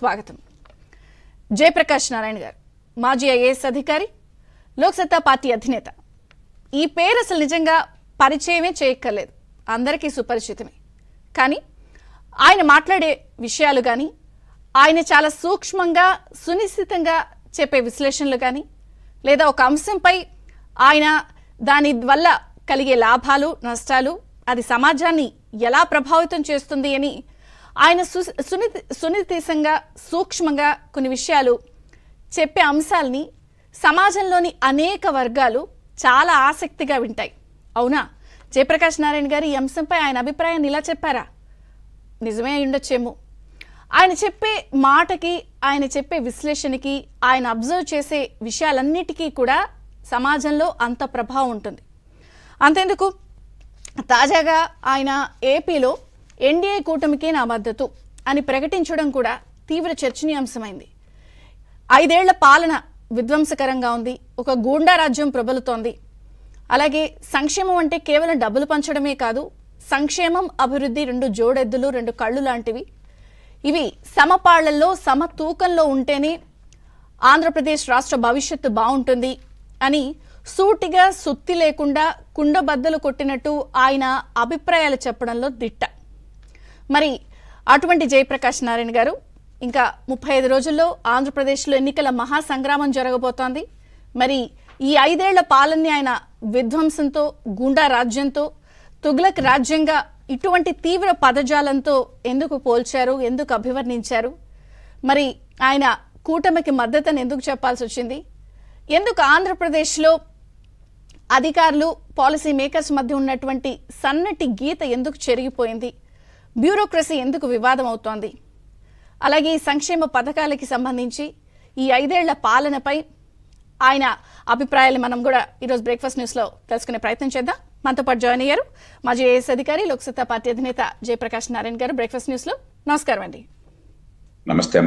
స్వాగతం జయప్రకాష్ నారాయణ గారు మాజీ ఐఏఎస్ అధికారి లోక్సత్తా పార్టీ అధినేత ఈ పేరు అసలు నిజంగా పరిచయమే చేయక్కర్లేదు అందరికీ సుపరిచితమే కానీ ఆయన మాట్లాడే విషయాలు కానీ ఆయన చాలా సూక్ష్మంగా సునిశ్చితంగా చెప్పే విశ్లేషణలు కానీ లేదా ఒక అంశంపై ఆయన దాని వల్ల కలిగే లాభాలు నష్టాలు అది సమాజాన్ని ఎలా ప్రభావితం చేస్తుంది అని ఆయన సునితి సునితీసంగా సూక్ష్మంగా కొన్ని విషయాలు చెప్పే అంశాలని సమాజంలోని అనేక వర్గాలు చాలా ఆసక్తిగా వింటాయి అవునా జయప్రకాష్ నారాయణ గారు ఈ అంశంపై ఆయన అభిప్రాయాన్ని ఇలా చెప్పారా నిజమే ఉండొచ్చేమో ఆయన చెప్పే మాటకి ఆయన చెప్పే విశ్లేషణకి ఆయన అబ్జర్వ్ చేసే విషయాలన్నిటికీ కూడా సమాజంలో అంత ప్రభావం ఉంటుంది అంతేందుకు తాజాగా ఆయన ఏపీలో ఎన్డీఏ కూటమికే నా మద్దతు అని ప్రకటించడం కూడా తీవ్ర చర్చనీయాంశమైంది ఐదేళ్ల పాలన విధ్వంసకరంగా ఉంది ఒక గూండా రాజ్యం ప్రబలుతోంది అలాగే సంక్షేమం అంటే కేవలం డబ్బులు పంచడమే కాదు సంక్షేమం అభివృద్ధి రెండు జోడెద్దులు రెండు కళ్ళు లాంటివి ఇవి సమపాళ్లలో సమ తూకంలో ఉంటేనే ఆంధ్రప్రదేశ్ రాష్ట్ర భవిష్యత్తు బాగుంటుంది అని సూటిగా సుత్తి లేకుండా కుండబద్దలు కొట్టినట్టు ఆయన అభిప్రాయాలు చెప్పడంలో దిట్ట మరి అటువంటి జయప్రకాష్ నారాయణ గారు ఇంకా ముప్పై ఐదు రోజుల్లో ఆంధ్రప్రదేశ్లో ఎన్నికల మహాసంగ్రామం జరగబోతోంది మరి ఈ ఐదేళ్ల పాలనని ఆయన విధ్వంసంతో గుండా రాజ్యంతో తుగ్లక్ రాజ్యంగా ఇటువంటి తీవ్ర పదజాలంతో ఎందుకు పోల్చారు ఎందుకు అభివర్ణించారు మరి ఆయన కూటమికి మద్దతుని ఎందుకు చెప్పాల్సి వచ్చింది ఎందుకు ఆంధ్రప్రదేశ్లో అధికారులు పాలసీ మేకర్స్ మధ్య ఉన్నటువంటి సన్నటి గీత ఎందుకు చెరిగిపోయింది బ్యూరోక్రసీ ఎందుకు వివాదం అవుతోంది అలాగే ఈ సంక్షేమ పథకాలకి సంబంధించి ఈ ఐదేళ్ల పాలనపై ఆయన అభిప్రాయాలు మనం కూడా ఈరోజు బ్రేక్ఫాస్ట్ న్యూస్లో తెలుసుకునే ప్రయత్నం చేద్దాం మనతో పాటు జాయిన్ అయ్యారు మాజీ ఏఎస్ అధికారి లోక్సత్తా పార్టీ అధినేత జయప్రకాష్ నారాయణ గారు బ్రేక్ఫాస్ట్ న్యూస్లో నమస్కారం అండి నమస్తే